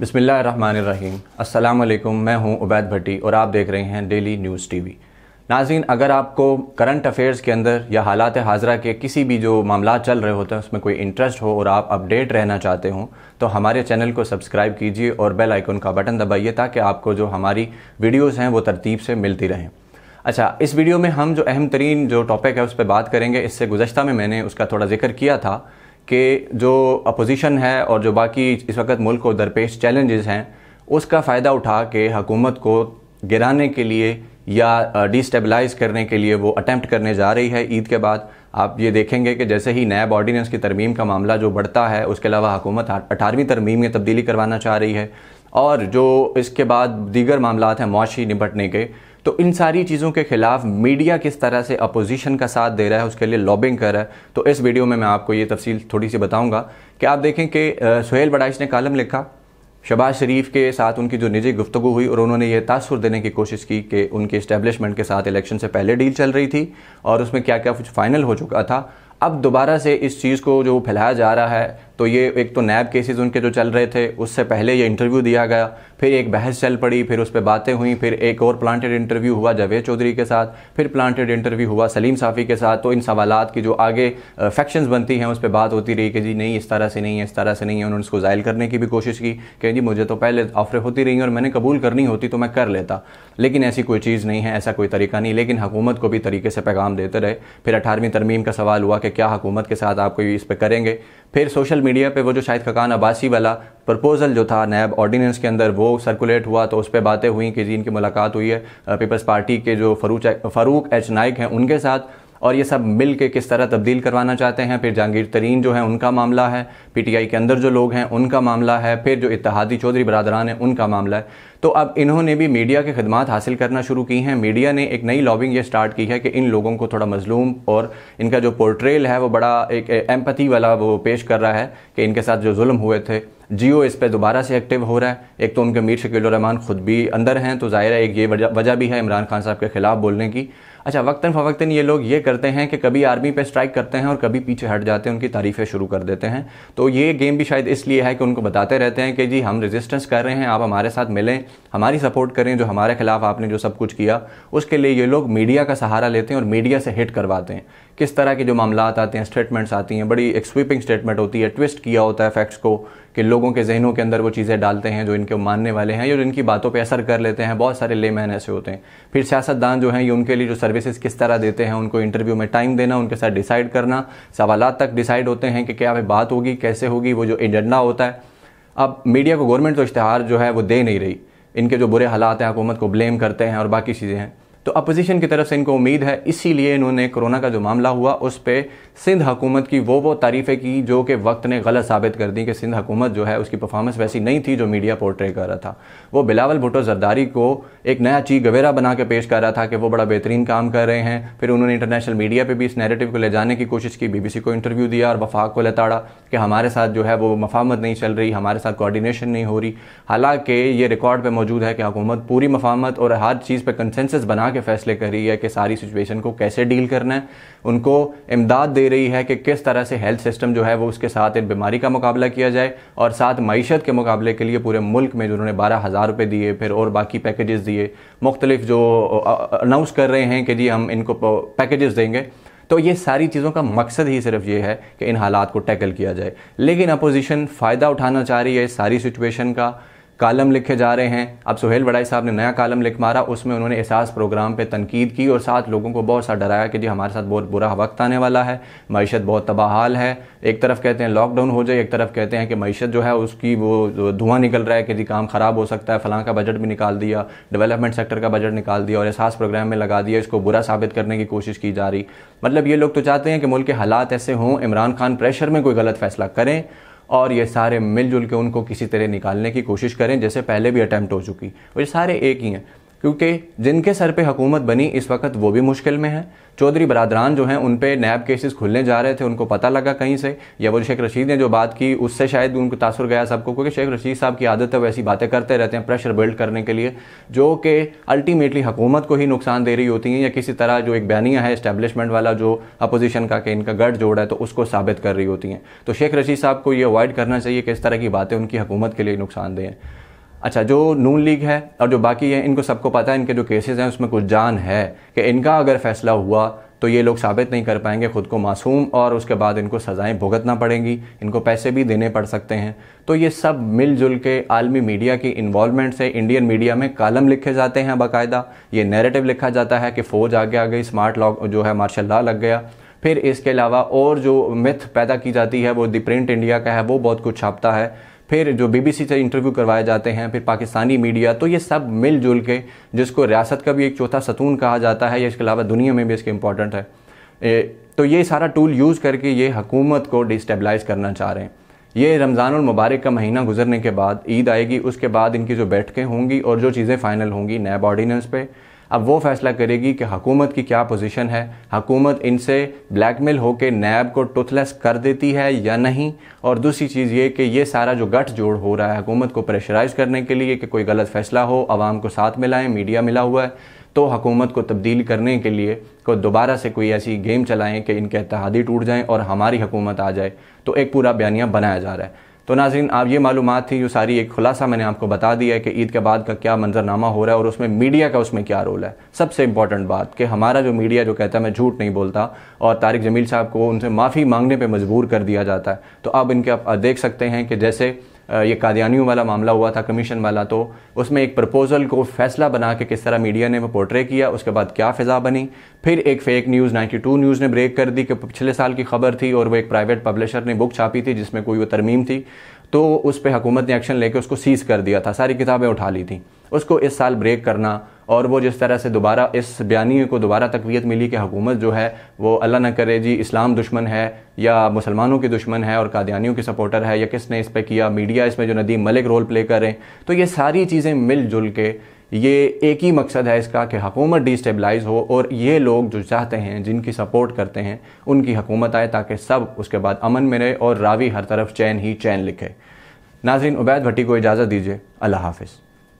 बसमीम् अल्लाम मैं हूं उबैद भट्टी और आप देख रहे हैं डेली न्यूज़ टीवी नाजीन अगर आपको करंट अफेयर्स के अंदर या हालात हाजरा के किसी भी जो मामला चल रहे होते हैं उसमें कोई इंटरेस्ट हो और आप अपडेट रहना चाहते हों तो हमारे चैनल को सब्सक्राइब कीजिए और बेल आइकन का बटन दबाइए ताकि आपको जो हमारी वीडियोज़ हैं वो तरतीब से मिलती रहें अच्छा इस वीडियो में हम जो अहम तरीन जो टॉपिक है उस पर बात करेंगे इससे गुजशत में मैंने उसका थोड़ा जिक्र किया था कि जो अपोजिशन है और जो बाकी इस वक्त मुल्क को दरपेश चैलेंजेस हैं उसका फ़ायदा उठा के हकूमत को गिराने के लिए या डिस्टेबलाइज करने के लिए वो अटैम्प्ट करने जा रही है ईद के बाद आप ये देखेंगे कि जैसे ही नैब ऑर्डीनेंस की तरमीम का मामला जो बढ़ता है उसके अलावा हुकूमत अठारहवीं तरमीम में तब्दीली करवाना चाह रही है और जो इसके बाद दीगर मामला हैं मुआशी निपटने के तो इन सारी चीज़ों के खिलाफ मीडिया किस तरह से अपोजिशन का साथ दे रहा है उसके लिए लॉबिंग कर रहा है तो इस वीडियो में मैं आपको ये तफसील थोड़ी सी बताऊँगा कि आप देखें कि सुहेल बडाइश ने कालम लिखा शबाज शरीफ के साथ उनकी जो निजी गुफ्तु हुई और उन्होंने ये तासुर देने की कोशिश की कि उनके इस्टेब्लिशमेंट के साथ इलेक्शन से पहले डील चल रही थी और उसमें क्या क्या कुछ फाइनल हो चुका था अब दोबारा से इस चीज़ को जो फैलाया जा रहा है तो ये एक तो नैब केसेस उनके जो चल रहे थे उससे पहले ये इंटरव्यू दिया गया फिर एक बहस चल पड़ी फिर उस पर बातें हुई फिर एक और प्लांटेड इंटरव्यू हुआ जावेद चौधरी के साथ फिर प्लांटेड इंटरव्यू हुआ सलीम साफ़ी के साथ तो इन सवाल की जो आगे फैक्शन बनती हैं उस पर बात होती रही कि जी नहीं इस तरह से नहीं है इस तरह से नहीं है उन्होंने उसको ज़ायल करने की भी कोशिश की कि जी मुझे तो पहले ऑफरें होती रही और मैंने कबूल करनी होती तो मैं कर लेता लेकिन ऐसी कोई चीज़ नहीं है ऐसा कोई तरीका नहीं लेकिन हुकूमत को भी तरीके से पैगाम देते रहे फिर अठारहवीं तरमीम का सवाल हुआ कि क्या हुकूमत के साथ आप कोई इस पर करेंगे फिर सोशल मीडिया पर वो जो शायद खकान अब्बासी वाला प्रपोज़ल जो था नैब ऑर्डिनेंस के अंदर वो सर्कुलेट हुआ तो उस पर बातें हुई कि जिनकी मुलाकात हुई है पीपल्स पार्टी के जो फरूच फरूक एच नाइक हैं उनके साथ और ये सब मिल के किस तरह तब्दील करवाना चाहते हैं फिर जहांगीर तरीन जो है उनका मामला है पीटीआई के अंदर जो लोग हैं उनका मामला है फिर जो इतिहादी चौधरी बरदरान है उनका मामला है तो अब इन्होंने भी मीडिया की खदमात हासिल करना शुरू की हैं मीडिया ने एक नई लॉबिंग ये स्टार्ट की है कि इन लोगों को थोड़ा मजलूम और इनका जो पोर्ट्रेल है वो बड़ा एक एम्पति वाला वो पेश कर रहा है कि इनके साथ जो जुल्म हुए थे जियो इस पर दोबारा से एक्टिव हो रहा है एक तो उनके मीर शकीलरहमान ख़ुद भी अंदर हैं तो ज़ाहिर है एक ये वजह भी है इमरान खान साहब के ख़िलाफ़ बोलने की अच्छा वक्ता फ़वक्ता ये लोग ये करते हैं कि कभी आर्मी पे स्ट्राइक करते हैं और कभी पीछे हट जाते हैं उनकी तारीफ़ें शुरू कर देते हैं तो ये गेम भी शायद इसलिए है कि उनको बताते रहते हैं कि जी हम रेजिस्टेंस कर रहे हैं आप हमारे साथ मिलें हमारी सपोर्ट करें जो हमारे खिलाफ आपने जो सब कुछ किया उसके लिए ये लोग मीडिया का सहारा लेते हैं और मीडिया से हिट करवाते हैं किस तरह के जो मामला आते हैं स्टेटमेंट्स आती हैं बड़ी एक स्वीपिंग स्टेटमेंट होती है ट्विस्ट किया होता है फैक्ट्स को कि लोगों के जहनों के अंदर वो चीज़ें डालते हैं जो इनके मानने वाले हैं या जिनकी बातों पर असर कर लेते हैं बहुत सारे ले ऐसे होते हैं फिर सियासतदान जो हैं ये उनके लिए जो सर्विसेज किस तरह देते हैं उनको इंटरव्यू में टाइम देना उनके साथ डिसाइड करना सवाल तक डिसाइड होते हैं कि क्या बात होगी कैसे होगी वो जो एजेंडा होता है अब मीडिया को गवर्नमेंट तो इश्तहार जो है वो दे नहीं रही इनके जो बुरे हालात हैं हुकूमत को ब्लेम करते हैं और बाकी चीज़ें हैं तो अपोजिशन की तरफ से इनको उम्मीद है इसीलिए इन्होंने कोरोना का जो मामला हुआ उस पर सिंध हुकूमत की वो वो तारीफ़ें की जो कि वक्त ने गलत साबित कर दी कि सिंध हुकूमत जो है उसकी परफॉर्मेंस वैसी नहीं थी जो मीडिया पोर्ट्रे कर रहा था वो बिलावल भुटो जरदारी को एक नया चीज गवेरा बना के पेश कर रहा था कि वो बड़ा बेहतरीन काम कर रहे हैं फिर उन्होंने इंटरनेशनल मीडिया पर भी इस नेरेटिव को ले जाने की कोशिश की बीबीसी को इंटरव्यू दिया और वफाक को लताड़ा कि हमारे साथ जो है वो मफामत नहीं चल रही हमारे साथ कोऑर्डिनेशन नहीं हो रही हालांकि ये रिकॉर्ड पर मौजूद है कि हुकूमत पूरी मफामत और हर चीज़ पर कंसेंसस बना के फैसले कर रही है कि सारी सिचुएशन को कैसे डील करना है उनको इमदाद दे रही है कि किस तरह से हेल्थ सिस्टम जो है वो उसके साथ इन बीमारी का मुकाबला किया जाए और साथ मीशत के मुकाबले के लिए पूरे मुल्क में जिन्होंने बारह हज़ार रुपये दिए फिर और बाकी पैकेजेस दिए मुख्तलिफ जो अनाउंस कर रहे हैं कि जी हम इनको पैकेजेस देंगे तो ये सारी चीज़ों का मकसद ही सिर्फ ये है कि इन हालात को टैकल किया जाए लेकिन अपोजिशन फ़ायदा उठाना चाह रही है इस सारी सिचुएशन का कालम लिखे जा रहे हैं अब सुहेल बड़ाई साहब ने नया कालम लिख मारा उसमें उन्होंने एहसास प्रोग्राम पे तनकीद की और साथ लोगों को बहुत सा डराया कि जी हमारे साथ बहुत बुरा वक्त आने वाला है मीशत बहुत तबाहाल है एक तरफ कहते हैं लॉकडाउन हो जाए एक तरफ कहते हैं कि मीशत जो है उसकी वो धुआं निकल रहा है कि जी काम ख़राब हो सकता है फलां का बजट भी निकाल दिया डेवलपमेंट सेक्टर का बजट निकाल दिया और एहसास प्रोग्राम में लगा दिया इसको बुरा साबित करने की कोशिश की जा रही मतलब ये लोग तो चाहते हैं कि मुल्क के हालात ऐसे हों इमरान खान प्रेशर में कोई गलत फैसला करें और ये सारे मिलजुल के उनको किसी तरह निकालने की कोशिश करें जैसे पहले भी अटैम्प्ट हो चुकी और ये सारे एक ही हैं क्योंकि जिनके सर पे हुकूमत बनी इस वक्त वो भी मुश्किल में है चौधरी बरदरान जो हैं उन पर नैब केसेस खुलने जा रहे थे उनको पता लगा कहीं से या वो शेख रशीद ने जो बात की उससे शायद उनको तासर गया सबको क्योंकि शेख रशीद साहब की आदत है वैसी बातें करते रहते हैं प्रेशर बिल्ड करने के लिए जो कि अल्टीमेटली हुकूमत को ही नुकसान दे रही होती हैं या किसी तरह जो एक बयानिया है इस्टेब्लिशमेंट वाला जो अपोजिशन का कि इनका गढ़ जोड़ है तो उसको साबित कर रही होती हैं तो शेख रशीद साहब को ये अवॉइड करना चाहिए कि इस तरह की बातें उनकी हुकूमत के लिए नुकसानदेह हैं अच्छा जो नून लीग है और जो बाकी है इनको सबको पता है इनके जो केसेस हैं उसमें कुछ जान है कि इनका अगर फैसला हुआ तो ये लोग साबित नहीं कर पाएंगे ख़ुद को मासूम और उसके बाद इनको सज़ाएं भुगतना पड़ेंगी इनको पैसे भी देने पड़ सकते हैं तो ये सब मिलजुल के आलमी मीडिया की इन्वॉलमेंट से इंडियन मीडिया में कालम लिखे जाते हैं बाकायदा ये नैरेटिव लिखा जाता है कि फ़ौज आगे आ गई स्मार्ट लॉ जो है मार्शल लॉ लग गया फिर इसके अलावा और जो मिथ पैदा की जाती है वो द प्रिंट इंडिया का है वो बहुत कुछ छापता है फिर जो बीबीसी से इंटरव्यू करवाए जाते हैं फिर पाकिस्तानी मीडिया तो ये सब मिलजुल के जिसको रियासत का भी एक चौथा सतून कहा जाता है या इसके अलावा दुनिया में भी इसके इंपॉर्टेंट है ए, तो ये सारा टूल यूज़ करके ये हकूमत को डिस्टेबलाइज करना चाह रहे हैं ये रमज़ान और मुबारक का महीना गुजरने के बाद ईद आएगी उसके बाद इनकी जो बैठकें होंगी और जो चीज़ें फ़ाइनल होंगी नैब ऑर्डीनेंस पे अब वो फैसला करेगी कि हकूमत की क्या पोजीशन है हकूमत इनसे ब्लैकमेल होकर नैब को टुथलेस कर देती है या नहीं और दूसरी चीज़ ये कि ये सारा जो गठजोड़ हो रहा है हुकूमत को प्रेशराइज करने के लिए कि कोई गलत फैसला हो आवाम को साथ मिलाएं मीडिया मिला हुआ है तो हुकूमत को तब्दील करने के लिए को दोबारा से कोई ऐसी गेम चलाएं कि इनके इतिहादी टूट जाएं और हमारी हुकूमत आ जाए तो एक पूरा बयानिया बनाया जा रहा है तो नाजिन आप ये मालूम थी जो सारी एक खुलासा मैंने आपको बता दिया है कि ईद के बाद का क्या मंजरनामा हो रहा है और उसमें मीडिया का उसमें क्या रोल है सबसे इंपॉर्टेंट बात कि हमारा जो मीडिया जो कहता है मैं झूठ नहीं बोलता और तारिक जमील साहब को उनसे माफ़ी मांगने पर मजबूर कर दिया जाता है तो अब इनके आप देख सकते हैं कि जैसे ये कादियानियों वाला मामला हुआ था कमीशन वाला तो उसमें एक प्रपोजल को फैसला बना के किस तरह मीडिया ने वो पोर्ट्रे किया उसके बाद क्या फ़िज़ा बनी फिर एक फेक न्यूज़ टू न्यूज़ ने ब्रेक कर दी कि पिछले साल की खबर थी और वो एक प्राइवेट पब्लिशर ने बुक छापी थी जिसमें कोई वो तरमीम थी तो उस पर हुकूमत ने एक्शन लेके उसको सीज़ कर दिया था सारी किताबें उठा ली थी उसको इस साल ब्रेक करना और वो जिस तरह से दोबारा इस बयानी को दोबारा तकवीत मिली कि हुकूमत जो है वो अल्लाह न करे जी इस्लाम दुश्मन है या मुसलमानों के दुश्मन है और कादियानियों के सपोर्टर है या किसने इस पर किया मीडिया इसमें जो नदीम मलिक रोल प्ले करें तो ये सारी चीज़ें मिलजुल के ये एक ही मकसद है इसका कि हकूमत डिस्टेबलाइज हो और ये लोग जो चाहते हैं जिनकी सपोर्ट करते हैं उनकी हकूमत आए ताकि सब उसके बाद अमन में रहे और रावी हर तरफ चैन ही चैन लिखे नाजरीन उबैद भट्टी को इजाज़त दीजिए अल्लाह हाफिज़